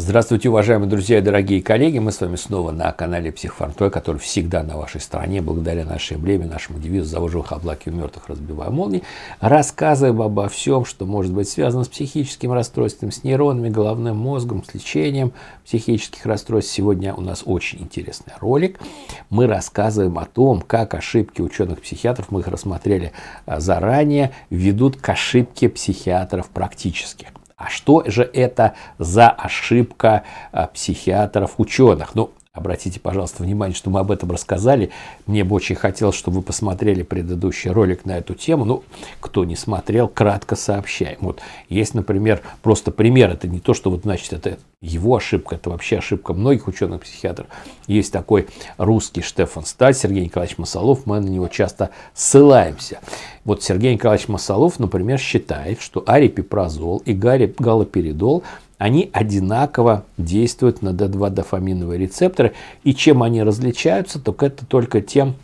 Здравствуйте, уважаемые друзья и дорогие коллеги. Мы с вами снова на канале Психфармтой, который всегда на вашей стороне, благодаря нашей эмблеме, нашему девизу «Завоживых облаки у мертвых, разбивая молнии». Рассказываем обо всем, что может быть связано с психическим расстройством, с нейронами, головным мозгом, с лечением психических расстройств. Сегодня у нас очень интересный ролик. Мы рассказываем о том, как ошибки ученых-психиатров, мы их рассмотрели а, заранее, ведут к ошибке психиатров практических. А что же это за ошибка а, психиатров, ученых? Ну, Обратите, пожалуйста, внимание, что мы об этом рассказали. Мне бы очень хотелось, чтобы вы посмотрели предыдущий ролик на эту тему. Ну, кто не смотрел, кратко сообщаем. Вот есть, например, просто пример. Это не то, что вот, значит, это его ошибка. Это вообще ошибка многих ученых-психиатров. Есть такой русский Штефан Сталь, Сергей Николаевич Масолов. Мы на него часто ссылаемся. Вот Сергей Николаевич Масолов, например, считает, что арипипразол и галоперидол они одинаково действуют на D2 дофаминовые рецепторы. И чем они различаются, только это только тем,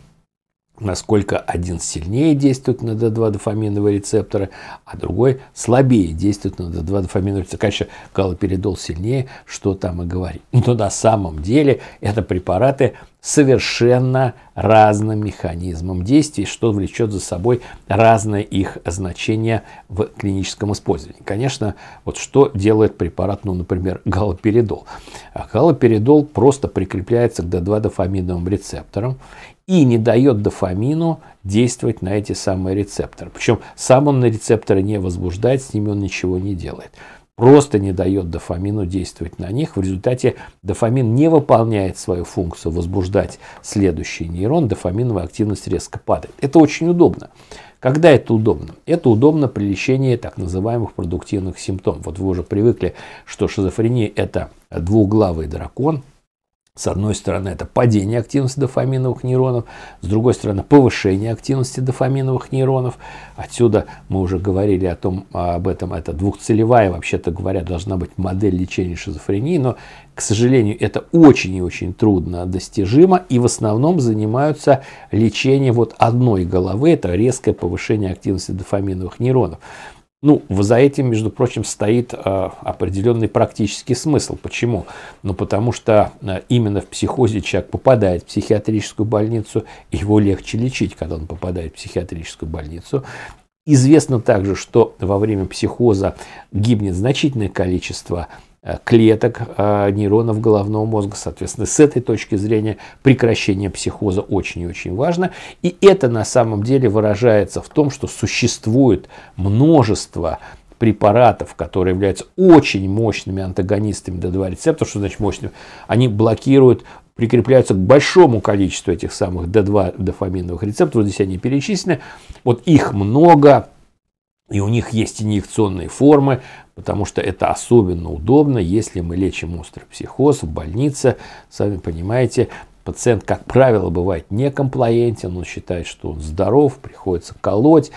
насколько один сильнее действует на D2 дофаминовые рецепторы, а другой слабее действует на D2 дофаминовые рецепторы. Конечно, галоперидол сильнее, что там и говорить. Но на самом деле это препараты совершенно разным механизмом действий, что влечет за собой разное их значение в клиническом использовании. Конечно, вот что делает препарат, ну, например, галоперидол. Галоперидол просто прикрепляется к D2-дофаминовым рецепторам и не дает дофамину действовать на эти самые рецепторы. Причем сам он на рецепторы не возбуждает, с ними он ничего не делает просто не дает дофамину действовать на них. В результате дофамин не выполняет свою функцию возбуждать следующий нейрон, дофаминовая активность резко падает. Это очень удобно. Когда это удобно? Это удобно при лечении так называемых продуктивных симптомов. Вот вы уже привыкли, что шизофрения это двуглавый дракон – с одной стороны, это падение активности дофаминовых нейронов, с другой стороны, повышение активности дофаминовых нейронов. Отсюда мы уже говорили о том, об этом, это двухцелевая, вообще-то говоря, должна быть модель лечения шизофрении, но, к сожалению, это очень и очень трудно достижимо, и в основном занимаются лечением вот одной головы, это резкое повышение активности дофаминовых нейронов. Ну, за этим, между прочим, стоит а, определенный практический смысл. Почему? Ну, потому что а, именно в психозе человек попадает в психиатрическую больницу, его легче лечить, когда он попадает в психиатрическую больницу. Известно также, что во время психоза гибнет значительное количество Э, клеток э, нейронов головного мозга. Соответственно, с этой точки зрения прекращение психоза очень и очень важно. И это на самом деле выражается в том, что существует множество препаратов, которые являются очень мощными антагонистами D2 рецептора, что значит мощными, они блокируют, прикрепляются к большому количеству этих самых D2 дофаминовых рецепторов, здесь они перечислены, вот их много, и у них есть инъекционные формы, потому что это особенно удобно, если мы лечим острый психоз в больнице. Сами понимаете, пациент, как правило, бывает некомплаентен, он считает, что он здоров, приходится колоть.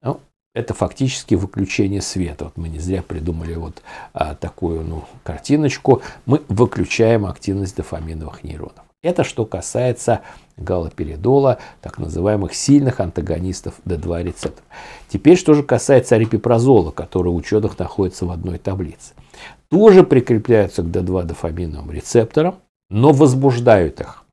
Ну, это фактически выключение света. Вот мы не зря придумали вот а, такую ну, картиночку. Мы выключаем активность дофаминовых нейронов. Это что касается галоперидола, так называемых сильных антагонистов D2 рецепторов. Теперь что же касается арипипрозола, который у ученых находится в одной таблице. Тоже прикрепляются к D2 дофаминовым рецепторам, но возбуждают их.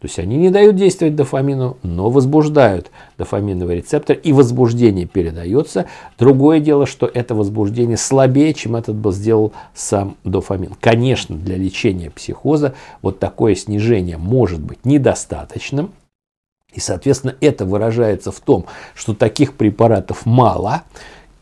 То есть они не дают действовать дофамину, но возбуждают дофаминовый рецептор, и возбуждение передается. Другое дело, что это возбуждение слабее, чем этот бы сделал сам дофамин. Конечно, для лечения психоза вот такое снижение может быть недостаточным, и, соответственно, это выражается в том, что таких препаратов мало –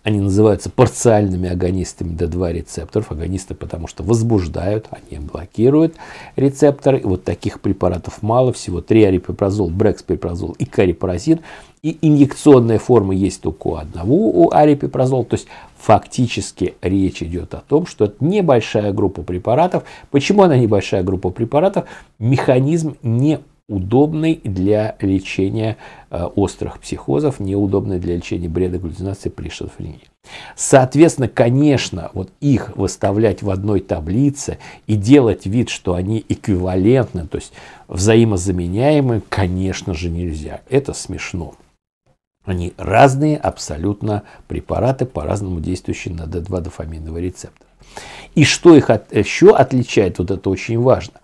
они называются парциальными агонистами до 2 рецепторов. Агонисты потому что возбуждают, они блокируют рецепторы. И вот таких препаратов мало. Всего три триарипрепразол, брекспрепразол и карипаразин. И инъекционная форма есть только у одного, у арипипразол. То есть фактически речь идет о том, что это небольшая группа препаратов. Почему она небольшая группа препаратов? Механизм не удобный для лечения э, острых психозов, неудобный для лечения бреда галлюцинации при шизофрении. Соответственно, конечно, вот их выставлять в одной таблице и делать вид, что они эквивалентны, то есть взаимозаменяемы, конечно же нельзя. Это смешно. Они разные абсолютно препараты, по-разному действующие на D2 дофаминовый рецептор. И что их от, еще отличает, вот это очень важно –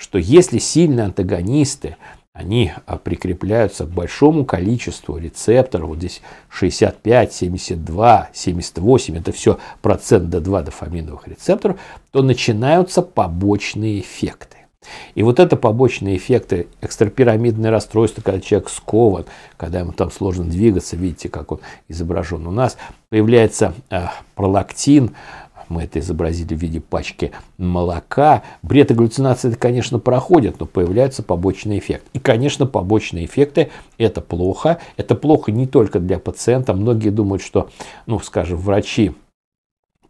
что если сильные антагонисты, они а, прикрепляются к большому количеству рецепторов, вот здесь 65, 72, 78, это все процент до 2 дофаминовых рецепторов, то начинаются побочные эффекты. И вот это побочные эффекты, экстрапирамидное расстройство, когда человек скован, когда ему там сложно двигаться, видите, как он изображен у нас, появляется э, пролактин, мы это изобразили в виде пачки молока. Бред и галлюцинации, конечно, проходят, но появляется побочный эффект. И, конечно, побочные эффекты – это плохо. Это плохо не только для пациента. Многие думают, что, ну, скажем, врачи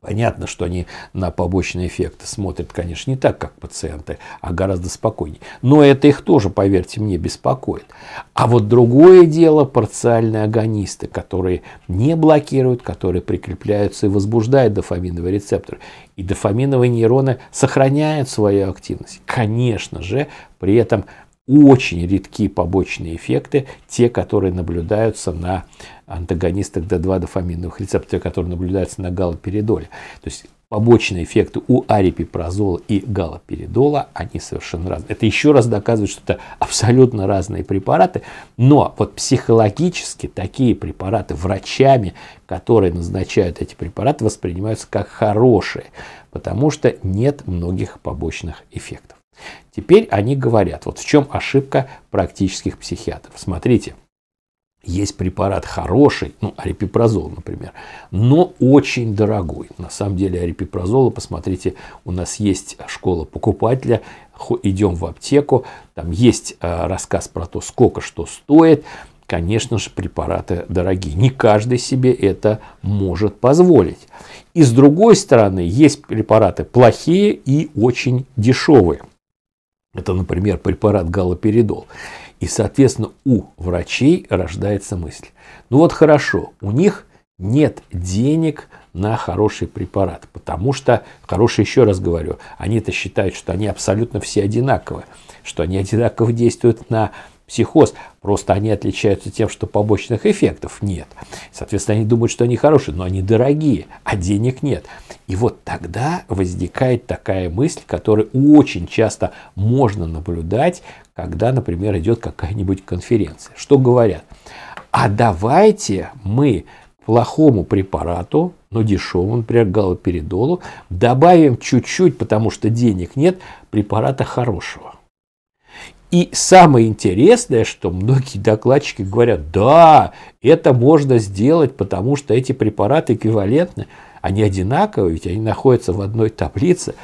Понятно, что они на побочные эффекты смотрят, конечно, не так, как пациенты, а гораздо спокойнее. Но это их тоже, поверьте мне, беспокоит. А вот другое дело парциальные агонисты, которые не блокируют, которые прикрепляются и возбуждают дофаминовые рецепторы. И дофаминовые нейроны сохраняют свою активность. Конечно же, при этом очень редки побочные эффекты, те, которые наблюдаются на антагонистах D2-дофаминовых рецепторов, которые наблюдаются на галоперидоле. То есть побочные эффекты у арипипрозола и галоперидола, они совершенно разные. Это еще раз доказывает, что это абсолютно разные препараты, но вот психологически такие препараты врачами, которые назначают эти препараты, воспринимаются как хорошие, потому что нет многих побочных эффектов. Теперь они говорят, вот в чем ошибка практических психиатров. Смотрите, есть препарат хороший, ну, арипипрозол, например, но очень дорогой. На самом деле арипипрозола, посмотрите, у нас есть школа покупателя, идем в аптеку, там есть э, рассказ про то, сколько что стоит, конечно же, препараты дорогие. Не каждый себе это может позволить. И с другой стороны, есть препараты плохие и очень дешевые. Это, например, препарат галоперидол. И, соответственно, у врачей рождается мысль. Ну вот хорошо, у них нет денег на хороший препарат, потому что, хороший еще раз говорю, они-то считают, что они абсолютно все одинаковы, что они одинаково действуют на психоз. Просто они отличаются тем, что побочных эффектов нет. Соответственно, они думают, что они хорошие, но они дорогие, а денег нет. И вот тогда возникает такая мысль, которую очень часто можно наблюдать, когда, например, идет какая-нибудь конференция. Что говорят? А давайте мы плохому препарату, но дешевому, например, галоперидолу, добавим чуть-чуть, потому что денег нет, препарата хорошего. И самое интересное, что многие докладчики говорят, да, это можно сделать, потому что эти препараты эквивалентны, они одинаковые, ведь они находятся в одной таблице.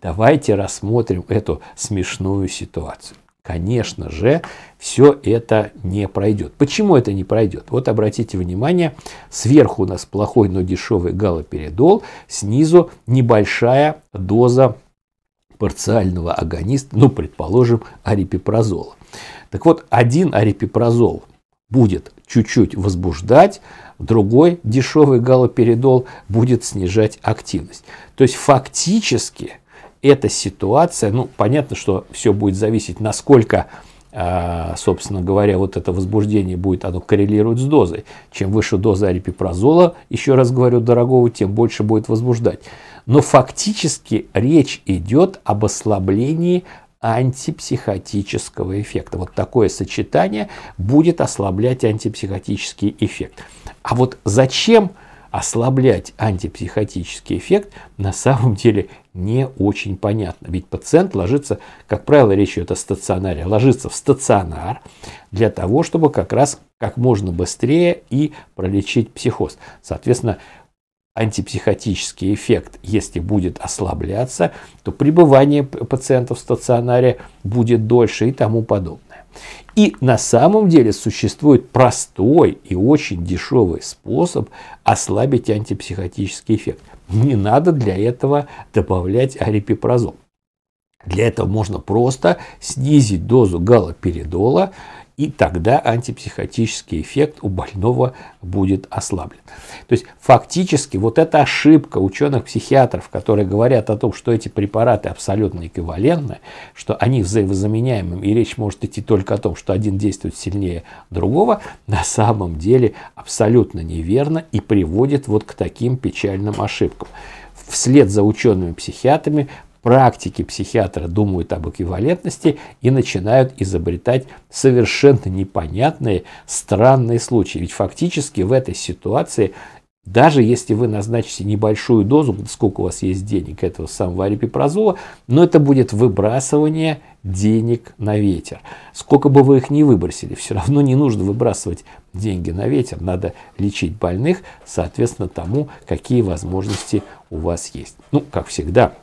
Давайте рассмотрим эту смешную ситуацию. Конечно же, все это не пройдет. Почему это не пройдет? Вот обратите внимание, сверху у нас плохой, но дешевый галоперидол, снизу небольшая доза парциального агониста, ну, предположим, арипипрозола. Так вот, один арипипрозол будет чуть-чуть возбуждать, другой дешевый галоперидол будет снижать активность. То есть фактически эта ситуация, ну понятно, что все будет зависеть, насколько а, собственно говоря, вот это возбуждение будет, оно коррелирует с дозой. Чем выше доза арипипрозола, еще раз говорю, дорогого, тем больше будет возбуждать. Но фактически речь идет об ослаблении антипсихотического эффекта. Вот такое сочетание будет ослаблять антипсихотический эффект. А вот зачем ослаблять антипсихотический эффект на самом деле не очень понятно. Ведь пациент ложится, как правило, речь идет о стационаре, ложится в стационар для того, чтобы как раз как можно быстрее и пролечить психоз. Соответственно, антипсихотический эффект, если будет ослабляться, то пребывание пациента в стационаре будет дольше и тому подобное. И на самом деле существует простой и очень дешевый способ ослабить антипсихотический эффект. Не надо для этого добавлять арипипрозол. Для этого можно просто снизить дозу галоперидола и тогда антипсихотический эффект у больного будет ослаблен. То есть фактически вот эта ошибка ученых-психиатров, которые говорят о том, что эти препараты абсолютно эквивалентны, что они взаимозаменяемы и речь может идти только о том, что один действует сильнее другого, на самом деле абсолютно неверно и приводит вот к таким печальным ошибкам вслед за учеными-психиатрами практики психиатра думают об эквивалентности и начинают изобретать совершенно непонятные, странные случаи. Ведь фактически в этой ситуации даже если вы назначите небольшую дозу, сколько у вас есть денег этого самого арипипрозола, но это будет выбрасывание денег на ветер. Сколько бы вы их ни выбросили, все равно не нужно выбрасывать деньги на ветер. Надо лечить больных, соответственно, тому, какие возможности у вас есть. Ну, как всегда,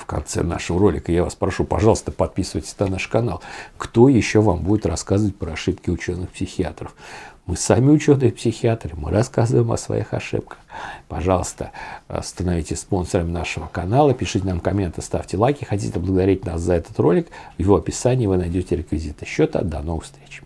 в конце нашего ролика. Я вас прошу, пожалуйста, подписывайтесь на наш канал. Кто еще вам будет рассказывать про ошибки ученых-психиатров? Мы сами ученые-психиатры, мы рассказываем о своих ошибках. Пожалуйста, э, становитесь спонсорами нашего канала, пишите нам комменты, ставьте лайки. Хотите благодарить нас за этот ролик, в его описании вы найдете реквизиты счета. До новых встреч!